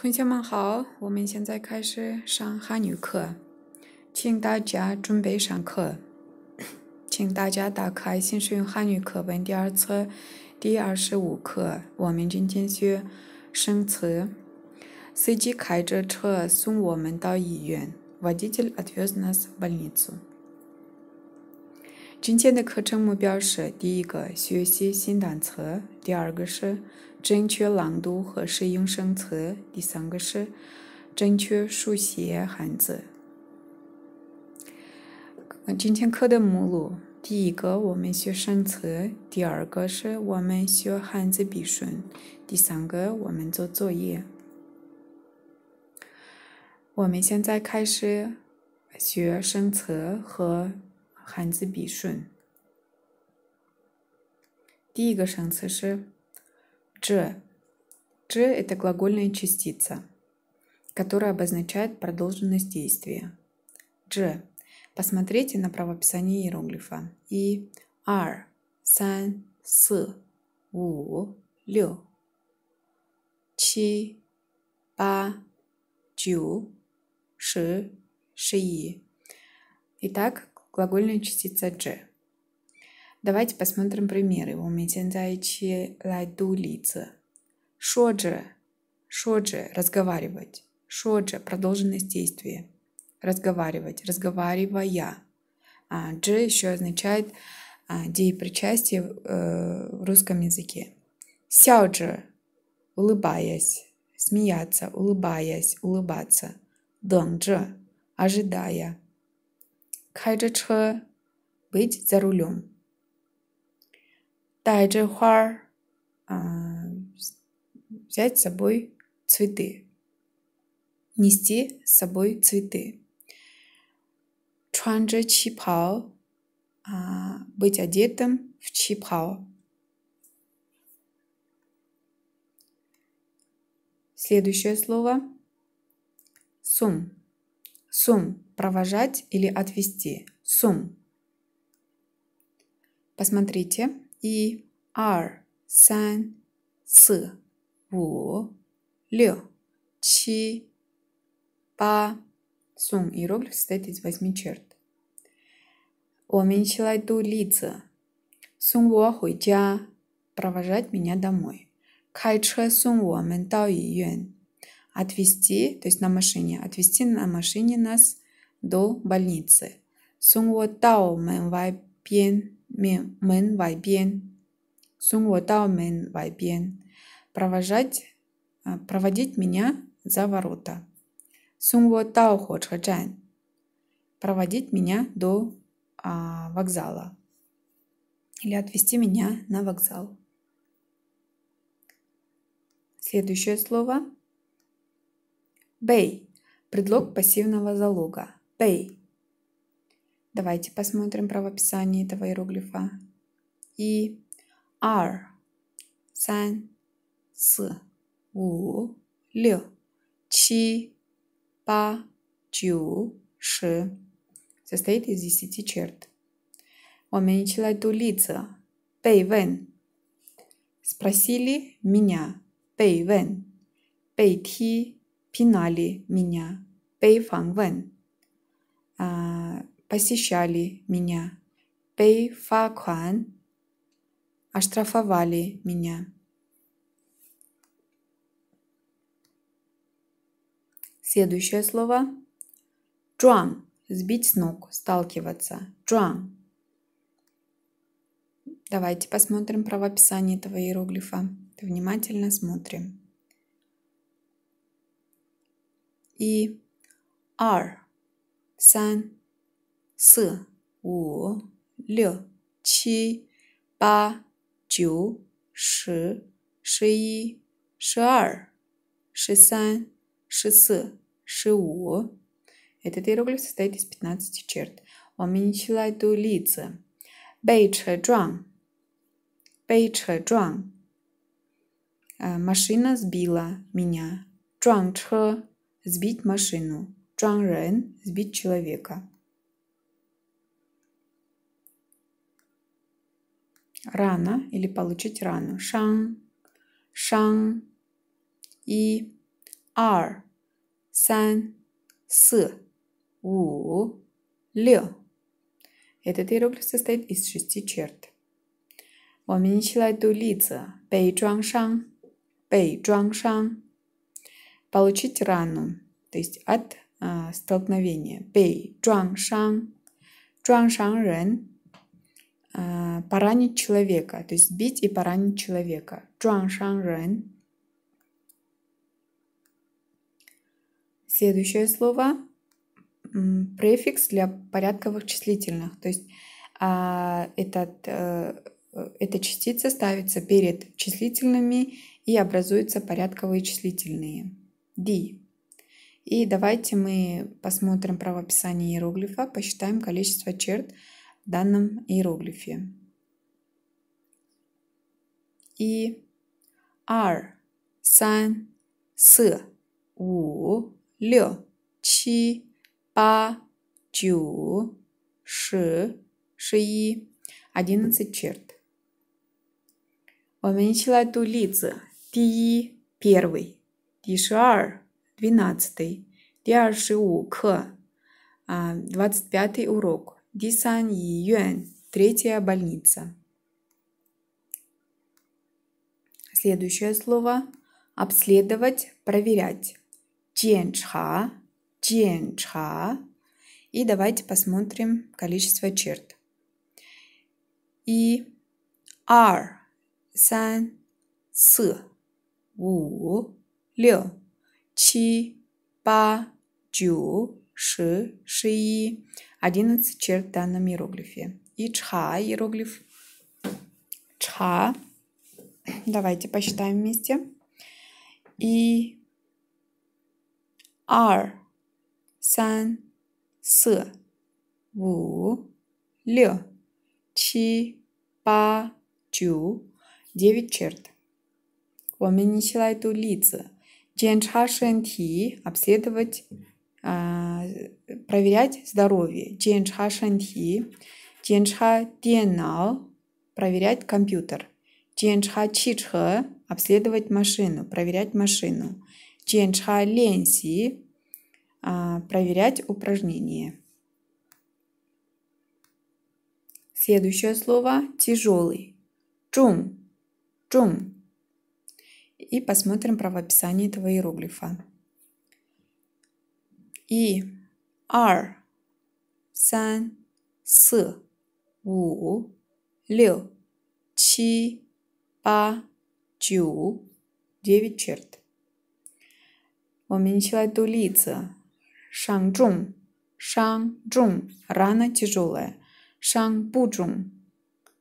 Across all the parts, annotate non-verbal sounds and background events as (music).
同学们好，我们现在开始上汉语课，请大家准备上课，(coughs) 请大家打开，新使用汉语课本第二册第二十五课《我们今天学生词》，司机开着车送我们到医院，司机带我们到医院。今天的课程目标是：第一个，学习新单词；第二个是正确朗读和使用生词；第三个是正确书写汉字。今天课的目录：第一个，我们学生词；第二个是我们学汉字笔顺；第三个，我们做作业。我们现在开始学生词和。汉字笔顺。第一个生词是 «ж». «ж» — это глагольная частица, которая обозначает продолженность действия. «ж» — посмотрите на правописание иероглифа. И «ар», «сан», «с», «у», «лю», «чи», «ба», «джу», «ши», «ши». Итак, глагольная частица «дже». Давайте посмотрим примеры. У меня митензайчи лайду лица. Шоджи. Шоджи. Разговаривать. Шоджи. Продолженность действия. Разговаривать. Разговаривая. А джи еще означает а, деепричастие э, в русском языке. Сяоджи. Улыбаясь. Смеяться. Улыбаясь. Улыбаться. Донджи. Ожидая. 开着车，быть за рулем。带着花儿，啊、呃，взять с собой цветы. Нести с собой цветы. 穿着旗袍，а, быть одетым в чипхао. Следующее слово. Сум. Сум провожать или отвезти. Сум. Посмотрите. И, ар, сан, с, ву, лю, чи, па. Сум иероглиф состоит из восьми черт. провожать меня домой. отвезти то есть на машине, отвезти на машине нас до больницы. Сон во дао мэн вай бен, мэн вай бен. Сон дао мэн вай бен. Провожать, а, проводить меня за ворота. Сон во дао хо чхачан. Проводить меня до а, вокзала. Или отвезти меня на вокзал. Следующее слово. Бэй. Предлог пассивного залога. Пэй. Давайте посмотрим правописание этого иероглифа. И ар, сан, с, у, лю, чи, па, чу, ши. Состоит из десяти черт. Он меня человек лица. Пэй вен. Спросили меня. Пэй вен. Пэй ти. Пинали меня. Пэй фан вен. А, посещали меня, Пэй Фа Куан оштрафовали меня. Следующее слово. чуан, Сбить с ног, сталкиваться. Чуан. Давайте посмотрим правописание этого иероглифа. Внимательно смотрим. И R. 三、四、五、六、七、八、九、十、十一、十二、十三、十四、十五. Этот иероглиф состоит из 15 черт. Он меньшилает до лица. Э, машина сбила меня. 撞车 сбить машину. Чжан Рен – сбить человека. Рана или получить рану. Шан, шан. И ар, сан, с, у, ле. Этот иероглиф состоит из шести черт. у лица. Бэй Бэй Шан, Шан. Получить рану, то есть от столкновение, пей, чуан шан, чуан шан рен, э, поранить человека, то есть бить и поранить человека, чуан шан рен. Следующее слово префикс для порядковых числительных, то есть а, этот, а, эта частица ставится перед числительными и образуются порядковые числительные. Ди. И давайте мы посмотрим правописание иероглифа, посчитаем количество черт в данном иероглифе. И ар, сан, с, у, лё, чи, па, чу, ши, ши, одиннадцать черт. первый. 我们一起来读例子。第一，первый；第十二，12. Диар К. двадцать пятый урок. Дисан Юэн. Третья больница. Следующее слово. Обследовать, проверять. Ченчха. Ченчха. И давайте посмотрим количество черт. И ар, сан, с, у, лё. 七、八、九、ши, ши, 11 черт в данном иероглифе. И чха иероглиф. Чха. Давайте посчитаем вместе. И ар, сан, с, ву, ле, чи, па, чу. 9 черт. 我们一起来读例子。Дженша Шэньти – обследовать, а, проверять здоровье. Дженша Шэньти. проверять компьютер. Дженша обследовать машину, проверять машину. Дженша проверять упражнение. Следующее слово – тяжелый. Чум. Чум и посмотрим правописание этого иероглифа. И, ар, сан, с, у, лю, чи, па, чу, 9 черт. 我们一起来读例子：伤重，伤重，рана тяжелая；伤不重，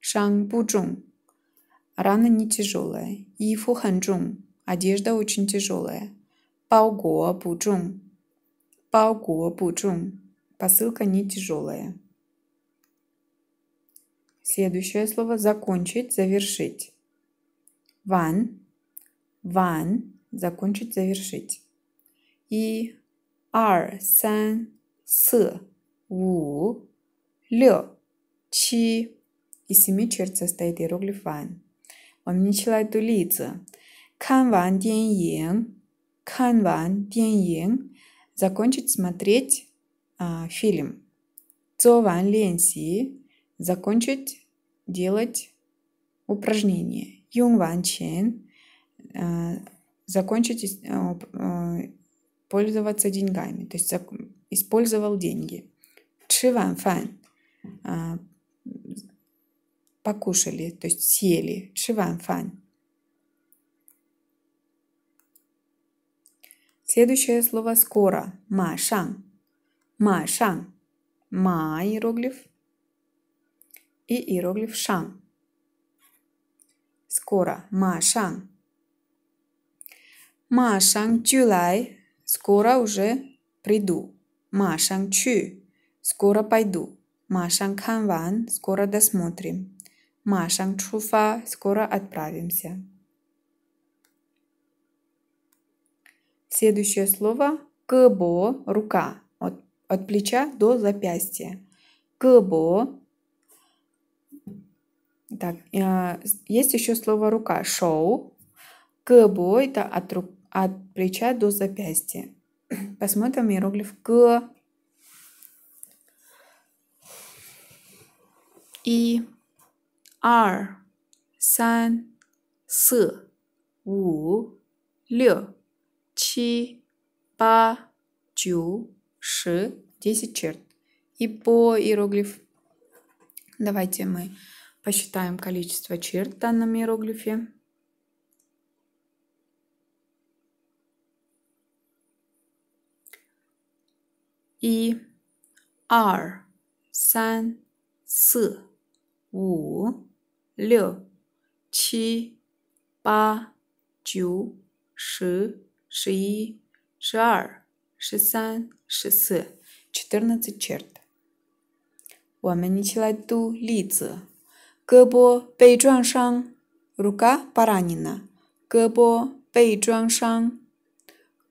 伤不重。Рана не тяжелая. Ифу ханчжун. Одежда очень тяжелая. Пауго пучун. Пауго пучун. Посылка не тяжелая. Следующее слово закончить, завершить. Ван. Ван. Закончить, завершить. И ар, сан, с, у, лё, чи. Из семи черт состоит иероглиф ван. 我们一起来读例子：看完电影，看完电影，закончить смотреть а, фильм；做完练习，закончить делать упражнение；用完钱，а, закончить пользоваться деньгами, то есть использовал деньги. 吃晚饭，啊、呃，покушали, то есть съели. Чиван фан. Следующее слово скоро. Ма шан. Ма шан. Ма иероглиф. И иероглиф шан. Скоро. Ма шан. Ма шан чулай. Скоро уже приду. Ма шан чу. Скоро пойду. Ма шан канван. Скоро досмотрим. Машанг, чуфа, скоро отправимся. Следующее слово кбо – рука, от, от плеча до запястья. Кбо. Так, э, есть еще слово рука – шоу. Кбо – это от, рук, от плеча до запястья. (clears throat) Посмотрим иероглиф К. И 二、三、四、五、六、七、八、九、十 ,10 черт. И по иероглиф. Давайте мы посчитаем количество черт в данном иероглифе. И 二、三、四。五、六、七、八、九、十、十一、十二、十三、十四。我们一起来读例子。胳膊被撞伤，рука поранина。胳膊被撞伤，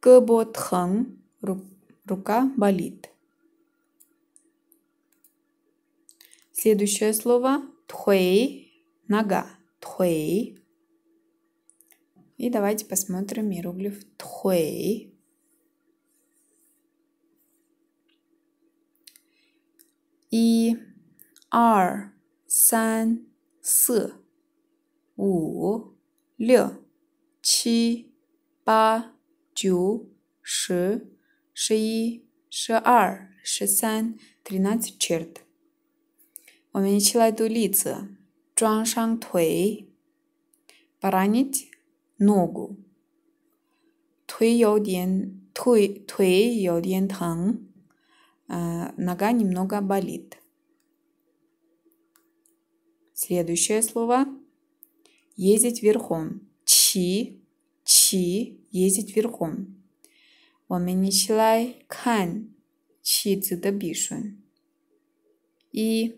胳膊疼，рурука болит。Следующее слово тхуэй, нога, тхуэй. И давайте посмотрим иероглиф тхуэй. И, ар, сан, с, у, ле, чи, ба, дю, ши, ши, ши, ар, ши, сан, тринадцать черт. 我们一起来读例子：撞伤腿，поранить ногу。腿有点腿腿有点疼，呃，нога э, немного болит. Следующее слово ездить верхом. Чи чи ездить верхом. 我们一起来看“起”字的笔顺。一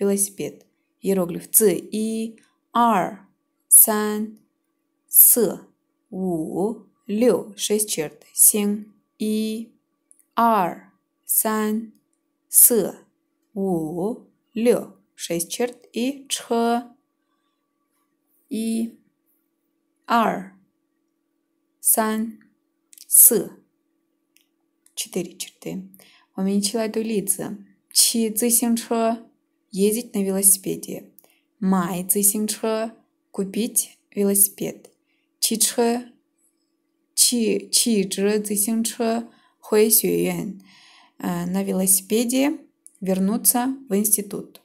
велосипед, иероглиф ц и ар, сан, с, у, лю, шесть черт, син, и, ар, сан, с, у, лю, шесть черт и ч, и, ар, сан, с, четыре черты. 我们一起来读例子：骑自行车。ездить на велосипеде. Май цисинчхэ – купить велосипед. Чичхэ – чи чичжэ цисинчхэ – хуэй сюэн э, – на велосипеде вернуться в институт.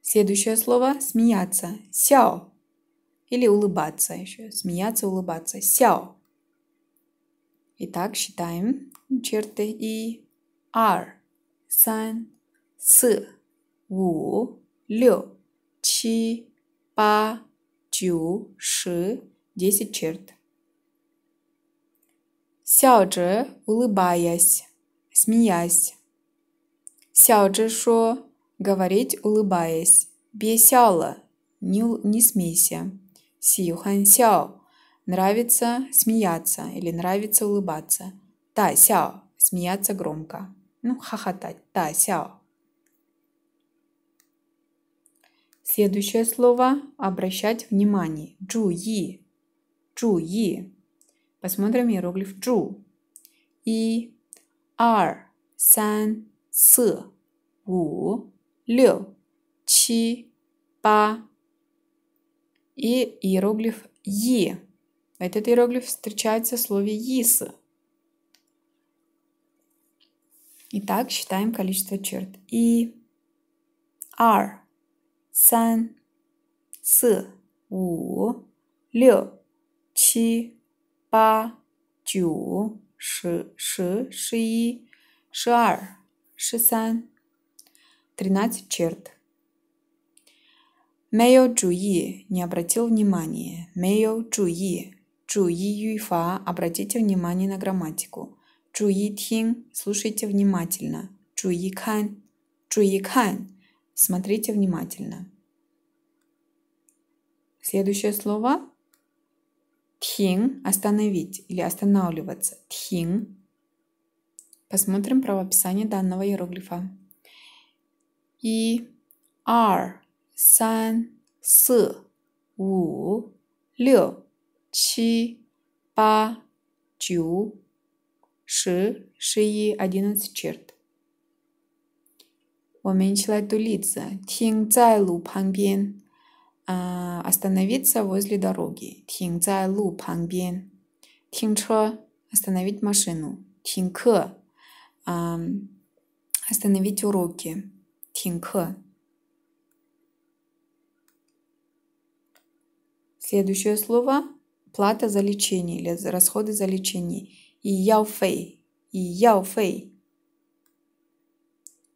Следующее слово – смеяться. Сяо. Или улыбаться еще. Смеяться, улыбаться. Сяо. Итак, считаем черты и R. 三、四、五、六、七、八、九、十, десять черт. Сяоджи, улыбаясь, смеясь. Сяоджи шо, говорить улыбаясь. Бесяла, не, не смейся. Сиюхан сяо, нравится смеяться или нравится улыбаться. Та сяо, смеяться громко. Ну, хохотать, да, сяо. Следующее слово – обращать внимание. И. Джуи. И. Посмотрим иероглиф джу. И, ар, сан, с, у, лю, чи, па. И иероглиф и. Этот иероглиф встречается в слове ис. Итак, считаем количество черт. И, ар, сан, с, у, лё, чи, па, чу, ши, ши, ши, и, ши, ар, ши, сан. Тринадцать черт. Мэйо Чуи не обратил внимания. Мэйо Чуи. Чуи Юйфа. Обратите внимание на грамматику. Чуи тин, слушайте внимательно. Чуи кан, чуи кан, смотрите внимательно. Следующее слово тин, остановить или останавливаться. Тин. Посмотрим правописание данного иероглифа. И, ар, сан, с, у, лю, чи, па, чу, ши, шии 11 черт. 我们一起来读例子。停在路旁边。Uh, а, остановиться возле дороги. 停在路旁边。停车 остановить машину. 停课 um, а, остановить уроки. 停课. Следующее слово – плата за лечение или расходы за лечение и яуфей, и яуфей.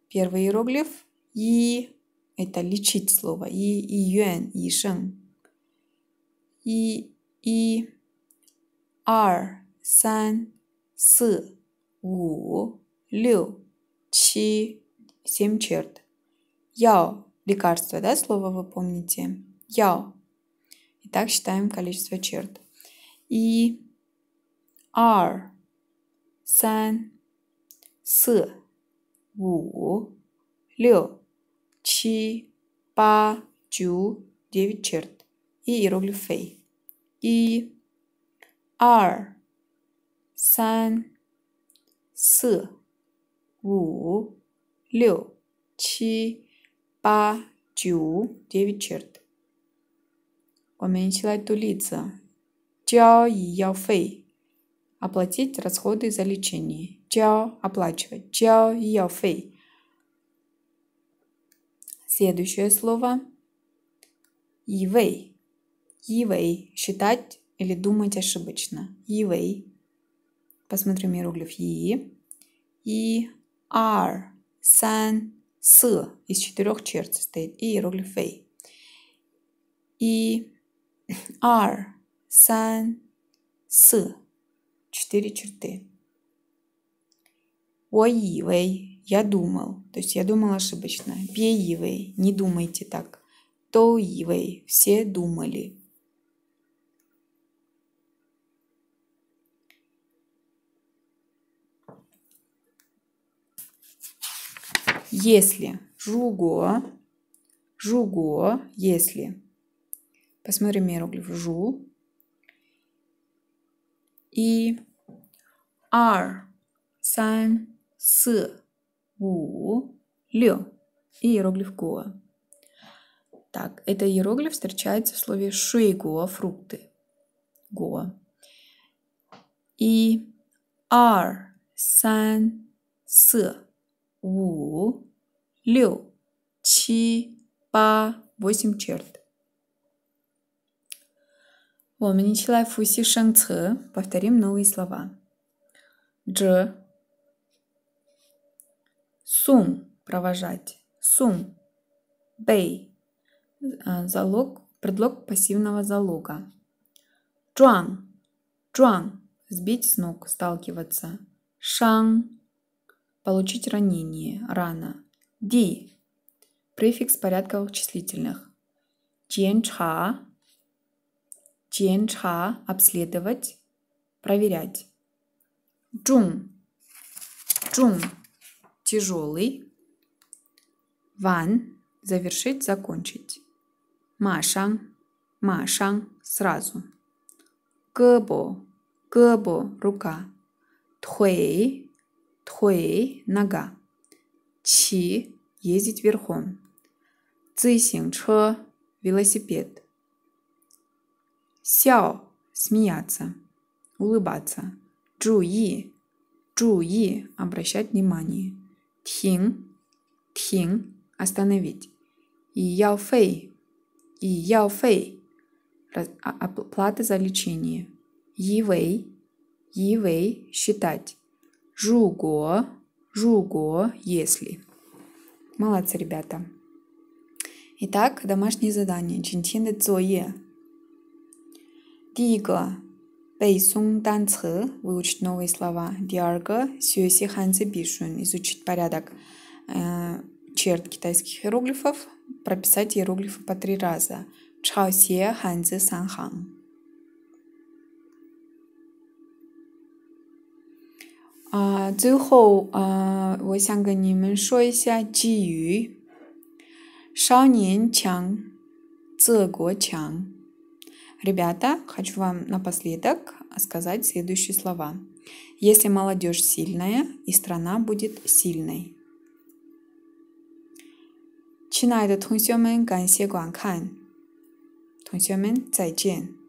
Первый иероглиф и это лечить слово и и юэн и шэн и и ар сан с у лю чи семь черт яо лекарство да слово вы помните яо Итак, считаем количество черт. И R 三，四，五，六，七，八，九，divide chart，医疗费，e，r，三，四，五，六，七，八，九，divide chart，我们一起来读例子，交医药费。оплатить расходы за лечение. Чао – оплачивать. Чао – яо фэй. Следующее слово – ивэй. Ивэй – считать или думать ошибочно. Ивэй. Посмотрим иероглиф и. И ар, сан, с из четырех черт состоит. И иероглиф фэй. И ар, сан, с четыре черты. Уаивей – я думал, то есть я думал ошибочно. Пеивей – не думайте так. Тоивей – все думали. Если жуго, жуго, если. Посмотрим иероглиф жу. И 二、三、四、五、лё и иероглиф гуа. Так, это иероглиф встречается в слове шейгуа – фрукты. Гуа. И ар, сан, с, у, лю, чи, па, восемь черт. повторим новые слова. Дж. Сум – провожать. Сум. Бей. А, залог, предлог пассивного залога. Чуан. Чуан. Сбить с ног, сталкиваться. Шан. Получить ранение, рана. Ди. Префикс порядковых числительных. Ченчха. Ченчха. Обследовать. Проверять. Джун. Джун. Тяжелый. Ван. Завершить, закончить. Машан. Машан. Сразу. Гэбо. Гэбо. Рука. Тхуэй. Тхуэй. Нога. Чи. Ездить верхом. Цисинг. Велосипед. Сяо. Смеяться. Улыбаться. 注意，注意，обращать внимание. Тхин, тхин, остановить. А, оплата за лечение. считать. если. Молодцы, ребята. Итак, домашнее задание. Чинтин де 作业。第一个背诵单词, выучить новые слова. Диарго, сюэси ханзи бишун, изучить порядок э, черт китайских иероглифов, прописать иероглифы по три раза. Чхаосе ханзи санхан. А, 最后啊、呃，我想跟你们说一下寄语：少年强，则国强。Ребята, хочу вам напоследок сказать следующие слова. Если молодежь сильная, и страна будет сильной. 亲爱的同学们，感谢观看，同学们再见。